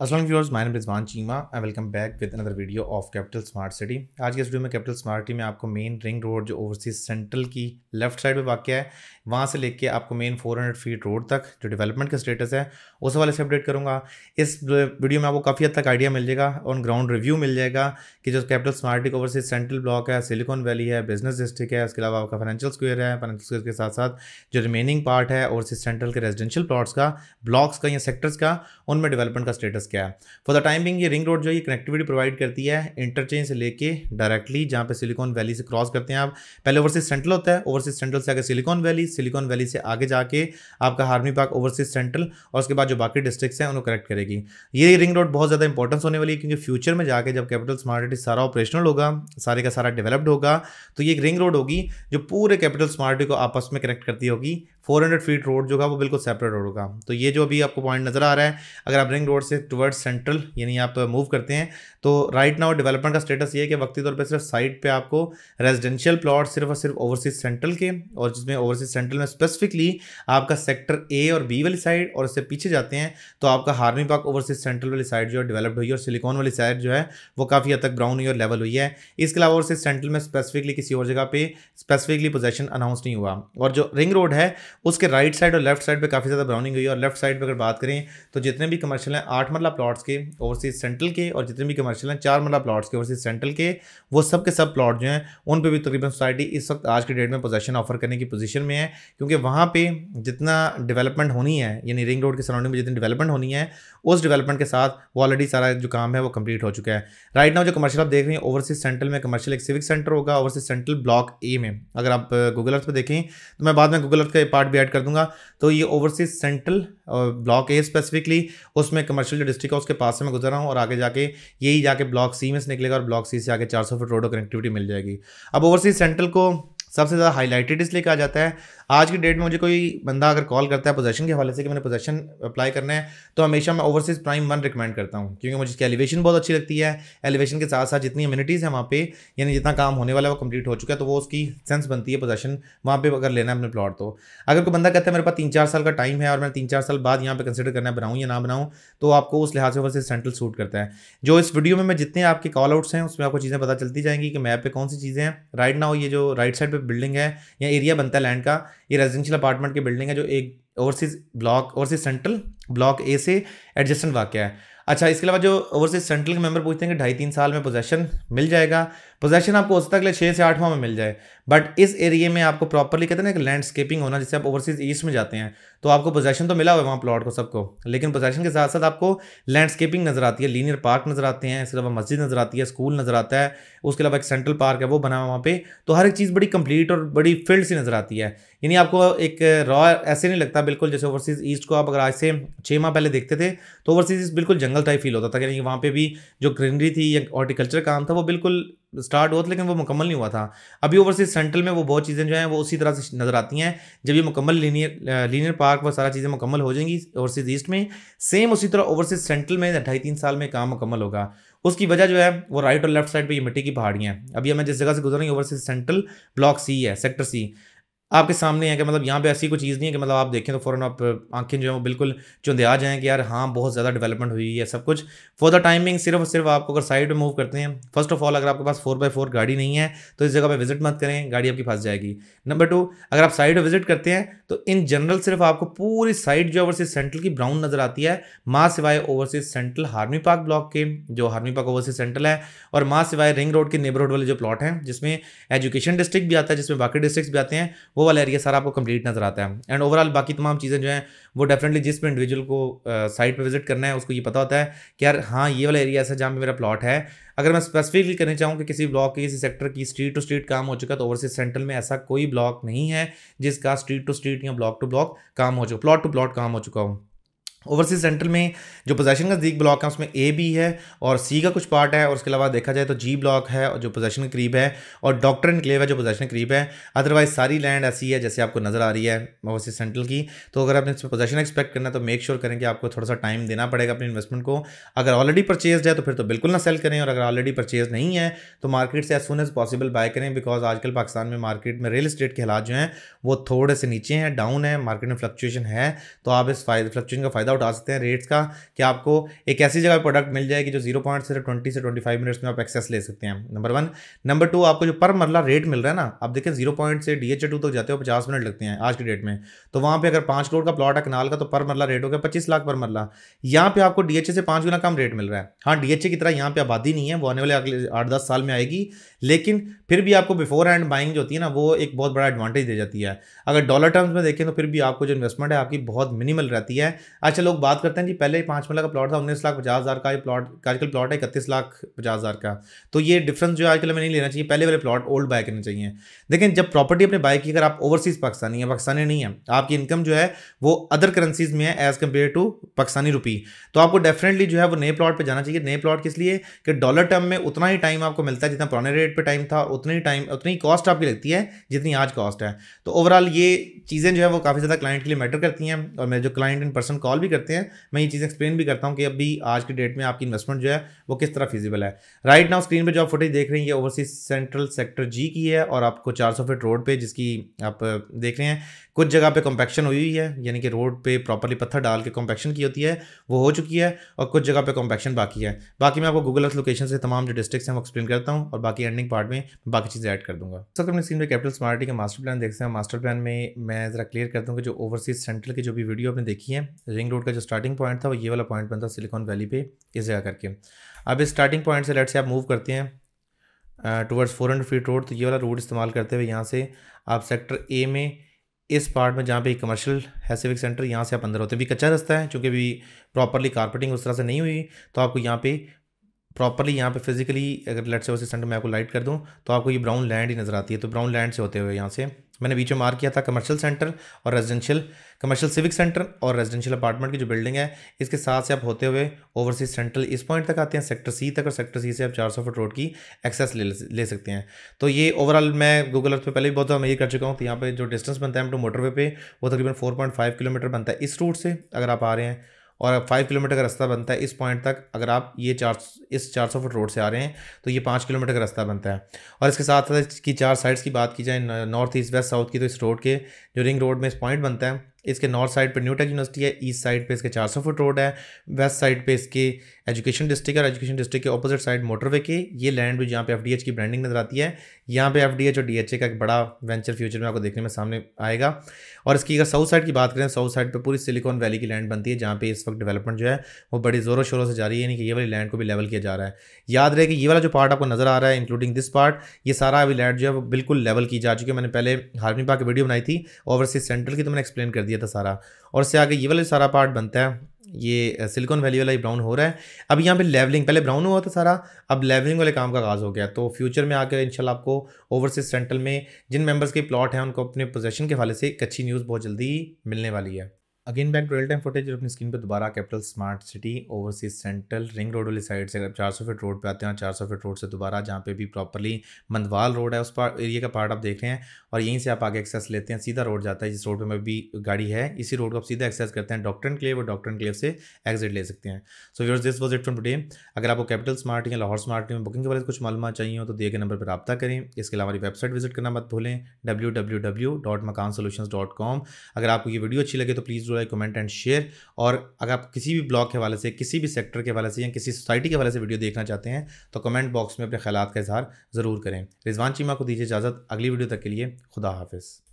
Aslam viewers माइन Rizwan Cheema I welcome back with another video of capital smart city आज के इस वीडियो में कैपिटल स्मार्ट सिटी में आपको मेन रिंग रोड जो ओवरसीज सेंट्रल की लेफ्ट साइड पे वाक़ है वहाँ से लेके आपको मेन 400 फीट रोड तक जो डेवलपमेंट का स्टेटस है उस हवाले से अपडेट करूँगा इस वीडियो में आपको काफ़ी हद तक आइडिया मिल जाएगा ऑन ग्राउंड रिव्यू मिल जाएगा कि जो capital smart city overseas central block है सिलिकॉन वैली है बिजनेस डिस्ट्रिक्ट है इसके अलावा आपका फाइनेंशियल स्क्वेयर है फाइनेंशियल स्क्वेयर के साथ साथ जो रिमेनिंग पार्ट है ओवरसीज सेंट्रल के रेजिडेंशियल प्लाट्स का ब्लॉक्स का या सेक्टर्स का उनमें डेवलपमेंट का स्टेटस क्या है फॉर द टाइम बिंग ये रिंग रोड जो है कनेक्टिविटी प्रोवाइड करती है इंटरचेंज से लेके डायरेक्टली जहाँ पे सिलिकॉन वैली से क्रॉस करते हैं आप पहले ओवरसीज सेंट्रल होता है ओवरसीज सेंट्रल से आगे सिलिकॉन वैली सिलिकॉन वैली से आगे जाके आपका हार्मी पार्क ओवरसीज सेंट्रल और उसके बाद जो बाकी डिस्ट्रिक्ट्स हैं उन्हें कनेक्ट करेगी ये रिंग रोड बहुत ज़्यादा इंपॉर्टेंस होने वाली है क्योंकि फ्यूचर में जाकर जब कैपिटल स्मार्ट सिटी सारा ऑपरेशनल होगा सारे का सारा डेवलप्ड होगा तो ये एक रिंग रोड होगी जो पूरे कैपिटल स्मार्ट सिटी को आपस में कनेक्ट करती होगी फोर हंड्रेड फीट रोड जो है वो बिल्कुल सेपरेट रोड होगा तो ये जो अभी आपको पॉइंट नज़र आ रहा है अगर आप रिंग रोड से टुवर्ड सेंट्रल यानी आप मूव करते हैं तो राइट नाउ डेवलपमेंट का स्टेटस ये है कि वक्ती तौर पर सिर्फ साइट पे आपको रेजिडेंशियल प्लॉट सिर्फ और सिर्फ ओवरसीज सेंट्रल के और जिसमें ओवरसीज सेंट्रल में स्पेसिफिकली आपका सेक्टर ए और बी वाली साइड और इससे पीछे जाते हैं तो आपका हार्मी पार्क ओवरसीज सेंट्रल वाली साइड जो है डेवलप्ड हुई है और सिलिकॉन वाली साइड जो है वो काफ़ी हद तक ब्राउन हुई और लेवल हुई है इसके अलावा ओवरसीज सेंट्रल में स्पेसिफिकली किसी और जगह पर स्पेसिफिकली पोजेशन अनाउंस नहीं हुआ और जो रिंग रोड है उसके राइट साइड और लेफ्ट साइड पे काफ़ी ज़्यादा ब्राउनिंग हुई है और लेफ्ट साइड पे अगर बात करें तो जितने भी कमर्शियल हैं आठ मरला प्लाट्स के ओवरसीज सेंट्रल के और जितने भी कमर्शियल हैं चार मरला प्लाट्स के ओवरसीज सेंट्रल के वो सब के सब प्लाट जो हैं उन पर भी तकरीबन सोसाइटी इस वक्त आज के डेट में पोजेशन ऑफर करने की पोजीशन में है क्योंकि वहाँ पर जितना डेवलपमेंट होनी है यानी रिंग रोड के सराउंडिंग में जितनी डेवलपमेंट होनी है उस डेवलपमेंट के साथ वो ऑलरेडी सारा जो काम है वो कंप्लीट हो चुका है राइट नाउ जो कमर्शियल आप देख रहे हैं ओवरसीज सेंट्रल में कमर्शियल एक सिविक सेंटर होगा ओवरसीज सेंट्रल ब्लॉक ए में अगर आप गूगल अर्थ पर देखें तो मैं बाद में गूगल अर्थ का पार्ट पार्ट भी ऐड कर दूंगा तो ये overseas central block A specifically उसमें कमर्शियल जो डिस्ट्रिक्ट है उसके पास से मैं गुजर रहा हूँ और आगे जाके यही जाके ब्लॉक सी में से निकलेगा और ब्लॉक सी से आगे चार सौ फीट रोड कनेक्टिविटी मिल जाएगी अब ओवरसीज सेंट्रल को सबसे ज़्यादा हाईलाइटेड इसलिए कहा जाता है आज की डेट में मुझे कोई बंदा अगर कॉल करता है पोजेशन के हवाले से कि मैंने पोजेशन अप्लाई करना है तो हमेशा मैं ओवरसीज प्राइम वन रिकमेंड करता हूँ क्योंकि मुझे इसकी एलिवेशन बहुत अच्छी लगती है एलिवेशन के साथ साथ जितनी अम्यूनिटीज़ हैं वहाँ पे यानी जितना काम होने वाला है वो कंप्लीट हो चुका है तो वो उसकी सेंस बनती है पोजेशन वहाँ पर अगर लेना है अपने प्लॉट तो अगर कोई बंदा कहता है मेरे पास तीन चार साल का टाइम है और मैं तीन चार साल बाद यहाँ पर कंसिडर करना बनाऊँ या ना बनाऊँ तो आपको उस लिहाज से ओवरसीज सेंट्रल सूट करता है जो इस वीडियो में मैं जितने आपके कॉल आउट्स हैं उसमें आपको चीज़ें पता चलती जाएंगी कि मैप पर कौन सी चीज़ें हैं राइट नाउ ये जो राइट साइड पर बिल्डिंग है या एरिया बनता है लैंड का ये रेजिडेंशियल अपार्टमेंट की बिल्डिंग है जो एक overseas block overseas central block A से एडजस्टेंट वाक्य है अच्छा इसके अलावा जो ओवरसीज सेंट्रल के मेंबर पूछते हैं कि ढाई तीन साल में पोजेशन मिल जाएगा पोजेशन आपको हो सकता है अगले छः से आठवां में मिल जाए बट इस एरिया में आपको प्रॉपरली कहते हैं ना लैंडस्केपिंग होना जैसे आप ओवरसीज ईस्ट में जाते हैं तो आपको पोजेशन तो मिला हुआ है वहाँ प्लॉट को सबको लेकिन पोजेशन के साथ साथ आपको लैंडस्केपिंग नजर आती है लीनियर पार्क नजर आते हैं इसके अलावा मस्जिद नजर आती है स्कूल नजर आता है उसके अलावा एक सेंट्रल पार्क है वो बना हुआ वहाँ पर तो हर एक चीज़ बड़ी कंप्लीट और बड़ी फील्ड सी नजर आती है यानी आपको एक रॉ ऐसे नहीं लगता बिल्कुल जैसे ओवरसीज़ ईस्ट को आप अगर आज से छः माह पहले देखते थे तो ओवरसीज़ बिल्कुल जंगल टाइप फील होता था यानी वहाँ पर भी जो ग्रीनरी थी या हॉर्टिकल्चर काम था वो बिल्कुल स्टार्ट हुआ था लेकिन वो मुकम्मल नहीं हुआ था अभी ओवरसीज सेंट्रल में वो बहुत चीज़ें जो हैं वो उसी तरह से नज़र आती हैं जब ये मुकम्मल लीनियर लीनियर पार्क वो सारा चीज़ें मुकम्मल हो जाएंगी ओवरसीज ईस्ट में सेम उसी तरह ओवरसीज सेंट्रल में ढाई तीन साल में काम मुकम्मल होगा उसकी वजह जो है वो राइट और लेफ्ट साइड पर ये मिट्टी की पहाड़ियाँ हैं अभी हमें जिस जगह से गुजर रही ओवरसीज सेंट्रल ब्लॉक सी है सेक्टर सी आपके सामने है कि मतलब यहाँ पे ऐसी कोई चीज़ नहीं है कि मतलब आप देखें तो फ़ौरन आप आंखें जो है वो बिल्कुल चुंदे आ जाएँ कि यार हाँ बहुत ज़्यादा डेवलपमेंट हुई है सब कुछ फॉर द टाइमिंग सिर्फ और सिर्फ आपको अगर साइड में मूव करते हैं फर्स्ट ऑफ ऑल अगर आपके पास फोर बाई फोर गाड़ी नहीं है तो इस जगह पर विजिट मत करें गाड़ी आपकी फंस जाएगी नंबर टू अगर आप साइड विजिट करते हैं तो इन जनरल सिर्फ आपको पूरी साइड जो ओवरसीज सेंट्रल की ब्राउन नज़र आती है माँ सिवाय ओवरसीज सेंट्रल हारमी पार्क ब्लॉक के जो हारमी पार्क ओवरसीज सेंट्रल है और माँ सिवाय रिंग रोड के नेबरहुड वाले जो प्लॉट हैं जिसमें एजुकेशन डिस्ट्रिक्ट भी आता है जिसमें बाकी डिस्ट्रिक्ट भी आते हैं वो वाला एरिया सारा आपको कंप्लीट नजर आता है एंड ओवरऑल बाकी तमाम चीज़ें जो हैं वो डेफिनेटली जिस भी इंडिविजुअल को साइट पर विजिट करना है उसको ये पता होता है कि यार हाँ ये वाला एरिया ऐसा जहाँ पर मेरा प्लॉट है अगर मैं स्पेसिफिकली करना चाहूँ कि किसी ब्लॉक के किसी सेक्टर की स्ट्रीट टू स्ट्रीट काम हो चुका तो ओवरसीज सेंट्रल में ऐसा कोई ब्लॉक नहीं है जिसका स्ट्रीट टू स्ट्रीट या ब्लॉक टू ब्लॉक काम हो चुका प्लॉट टू प्लॉट काम हो चुका हूँ ओवरसीज सेंट्रल में जो पोजेशन का जीक ब्लॉक है उसमें ए भी है और सी का कुछ पार्ट है और उसके अलावा देखा जाए तो जी ब्लॉक है और जो पोजेशन के करीब है और डॉक्टर क्लेव है जो पोजेशन के करीब है अदरवाइज सारी लैंड ऐसी है जैसे आपको नज़र आ रही है ओवरसीज सेंट्रल की तो अगर आपने इसमें पोजेशन एक्सपेक्ट करना तो मेक श्योर sure करें कि आपको थोड़ा सा टाइम देना पड़ेगा अपने इन्वेस्टमेंट को अगर ऑलरेडी परचेज है तो फिर तो बिल्कुल ना सेल करें और अगर ऑलरेडी परचेज नहीं है तो मार्केट से as soon as possible buy करें बिकॉज आजकल पाकिस्तान में मार्केट में रियल इस्टेट के हालात जो हैं वो थोड़े से नीचे हैं डाउन है मार्केट में फ्लक्चुएशन है तो आप इस फ्लक्चुएशन का फ़ायदा उठा सकते हैं रेट्स का कि आपको एक ऐसी जगह प्रोडक्ट मिल जाएगी जो जीरो पॉइंट से ट्वेंटी से ट्वेंटी फाइव मिनट्स में आप एक्सेस ले सकते हैं नंबर वन नंबर टू आपको जो पर मरला रेट मिल रहा है ना आप देखें जीरो पॉइंट से डी एच टू तक जाते हो पचास मिनट लगते हैं आज के डेट में तो वहाँ पर अगर पाँच करोड़ का प्लॉट है कनाल का तो पर मरला रेट हो गया पच्चीस लाख पर मरला यहाँ पर आपको डी से पाँच गुना कम रेट मिल रहा है हाँ डी की तरह यहाँ पर आबादी नहीं है वो आने वाले अगले आठ दस साल में आएगी लेकिन फिर भी आपको बिफोर एंड बाइंग जो होती है ना वो एक बहुत बड़ा एडवांटेज दे जाती है अगर डॉलर टर्म्स में देखें तो फिर भी आपको जो इन्वेस्टमेंट है आपकी बहुत मिनिमल रहती है अच्छा अच्छा लोग बात करते हैं जी पहले पाँच मरला का प्लॉट था उन्नीस लाख पचास हज़ार का ये प्लॉट आजकल प्लॉट है इकतीस लाख पचास हज़ार का तो ये डिफरेंस जो है आजकल हमें नहीं लेना चाहिए पहले वाले प्लॉट ओल्ड बाय करने चाहिए देखें जब प्रॉपर्टी अपने बाय की अगर आप ओवरसीज़ पाकिस्तानी है पाकिस्तानी नहीं है आपकी इनकम जो है वो अदर करेंसीज में है as compare to Pakistani rupee तो आपको डेफिनेटली जो है वो नए प्लॉट पर जाना चाहिए नए प्लॉट किस लिए कि डॉलर टर्म में उतना ही टाइम आपको मिलता है जितना पुराने रेट पर टाइम था उतना ही टाइम उतनी कॉस्ट आपकी लगती है जितनी आज कॉस्ट है तो ओवरऑल ये चीज़ें जो है वो काफ़ी ज़्यादा क्लाइंट के लिए मैटर करती हैं और मेरे जो क्लाइंट इन पर्सन कॉल भी करते हैं मैं ये चीज़ एक्सप्लेन भी करता हूँ कि अभी आज के डेट में आपकी इन्वेस्टमेंट जो है वो किस तरह फिजिबल है राइट नाउ स्क्रीन पर जो आप फुटेज देख रहे हैं ये ओवरसीज सेंट्रल सेक्टर जी की है और आपको चार सौ फीट रोड पर जिसकी आप देख रहे हैं कुछ जगह पर कॉम्पैक्शन हुई हुई है यानी कि रोड पर प्रॉपरली पत्थर डाल के कॉम्पैक्शन की होती है वो हो चुकी है और कुछ जगह पर कॉम्पैक्शन बाकी है बाकी मैं आपको गूगल अर्थ लोकेशन से तमाम जो डिस्ट्रिक्स हैं वो एक्सप्लेन करता हूँ और बाकी एंडिंग पार्ट में बाकी चीज़ें ऐड कर दूँगा सर अपने स्क्रीन पर कैपिटल स्मार्टी के मास्टर प्लान देखते हैं मास्टर प्लान में मैं ज़रा क्लियर कर दूँ कि जो ओवरसीज सेंट्रल की जो भी वीडियो आपने देखी है रिंग रोड डाउनलोड का जो स्टार्टिंग पॉइंट था वो ये वाला पॉइंट बनता सिलिकॉन वैली पे इस जगह करके अब इस स्टार्टिंग पॉइंट से लेट से आप मूव करते हैं towards four hundred feet road तो ये वाला रोड इस्तेमाल करते हुए यहाँ से आप सेक्टर ए में इस पार्ट में जहाँ पे कमर्शियल है सिविक सेंटर यहाँ से आप अंदर होते हैं भी कच्चा रास्ता है चूँकि भी प्रॉपरली कारपेटिंग उस तरह से नहीं हुई तो आपको यहाँ पे प्रॉपरली यहाँ पे फिजिकली अगर लेट से सेंटर में आपको लाइट कर दूँ तो आपको ये ब्राउन लैंड ही नज़र आती है तो ब्राउन लैंड से होते हुए यहाँ से मैंने बीच में मार किया था कमर्शियल सेंटर और रेजिडेंशियल कमर्शियल सिविक सेंटर और रेजिडेंशियल अपार्टमेंट की जो बिल्डिंग है इसके साथ से आप होते हुए ओवरसीज सेंट्रल इस पॉइंट तक आते हैं सेक्टर सी तक और सेक्टर सी से आप 400 फुट रोड की एक्सेस ले ले सकते हैं तो ये ओवरऑल मैं गूगल अर्थ पे पहले भी बहुत ज़्यादा ये कर चुका हूँ तो यहाँ पर जो डिस्टेंस बनता है टू मोटरवे पे वो तकरीबन फोर किलोमीटर बनता है इस रूट से अगर आप आ रहे हैं और अब फाइव किलोमीटर का रास्ता बनता है इस पॉइंट तक अगर आप ये चार इस चार सौ फुट रोड से आ रहे हैं तो ये पाँच किलोमीटर का रास्ता बनता है और इसके साथ साथ इसकी चार साइड्स की बात की जाए नॉर्थ ईस्ट वेस्ट साउथ की तो इस रोड के जो रिंग रोड में इस पॉइंट बनता है इसके नॉर्थ साइड पर न्यूटेक यूनिवर्सिटी है ईस्ट साइड पर इसके चार फुट रोड है वेस्ट साइड पे इसके एजुकेशन डिस्ट्रिक्ट और एजुकेशन डिस्ट्रिक्ट के अपोजिट साइड मोटरवे के ये लैंड भी जहाँ पे एफ की ब्रांडिंग नजर आती है यहाँ पे एफ और डी का एक बड़ा वेंचर फ्यूचर में आपको देखने में सामने आएगा और इसकी अगर साउथ साइड की बात करें साउथ साइड पर पूरी सिलिकॉन वैली की लैंड बनती है जहाँ पे इस वक्त डेवलपमेंट जो है वो बड़े जोरों शोरों से जारी है यानी कि ये वाली लैंड को भी लेवल किया जा रहा है याद रहे कि ये वाला जो पार्ट आपको नजर आ रहा है इंक्लूडिंग दिस पार्ट ये सारा अभी लैंड जो है वो बिल्कुल लेवल की जा चुकी है मैंने पहले हार्मी पार्क वीडियो बनाई थी ओवरसीज सेंट्रल की तो मैंने एक्सप्लेन कर दिया ये था सारा और इससे आगे ये वाला सारा पार्ट बनता है ये सिलिकॉन वैली वाला ब्राउन हो रहा है अब यहाँ पे लेवलिंग पहले ब्राउन हुआ था सारा अब लेवलिंग वाले काम का आगाज़ हो गया तो फ्यूचर में आकर इंशाल्लाह आपको ओवरसीज सेंट्रल में जिन मेंबर्स के प्लॉट हैं उनको अपने पोजेशन के हवाले से एक अच्छी न्यूज़ बहुत जल्दी मिलने वाली है again back real time footage अपनी स्क्रीन पर दोबारा Capital smart city overseas central ring road वाली साइड से अगर चार सौ फीट रोड पे आते हैं और चार सौ फीट रोड से दोबारा जहाँ पे भी प्रॉपरली मंदवाल रोड है उस पार एरिया का पार्ट आप देख रहे हैं और यहीं से आप आगे एक्सेस लेते हैं सीधा रोड जाता है जिस रोड पर मैं भी गाड़ी है इसी रोड को आप सीधा एक्सेस करते हैं डॉक्टर क्लेव और डॉक्टर क्लेव से एग्जिट ले सकते हैं so your this was it from today अगर आपको कैपिटल स्मार्ट या लाहौर स्मार्ट में बुकिंग के बारे में कुछ मालूम चाहिए हो तो दिए गए नंबर पर रब्ता करें इसके अलावा हमारी वेबसाइट विजिट करना मत भूलें W W W dot Makaan solution dot com अगर आपको ये वीडियो अच्छी लगे तो please like comment and share और अगर आप किसी भी ब्लॉग के हवाले से किसी भी सेक्टर के हवाले से या किसी सोसाइटी के हवाले से वीडियो देखना चाहते हैं तो कमेंट बॉक्स में अपने ख्याल का इजहार ज़रूर करें रिजवान चीमा को दीजिए इजाज़त अगली वीडियो तक के लिए खुदा हाफिज़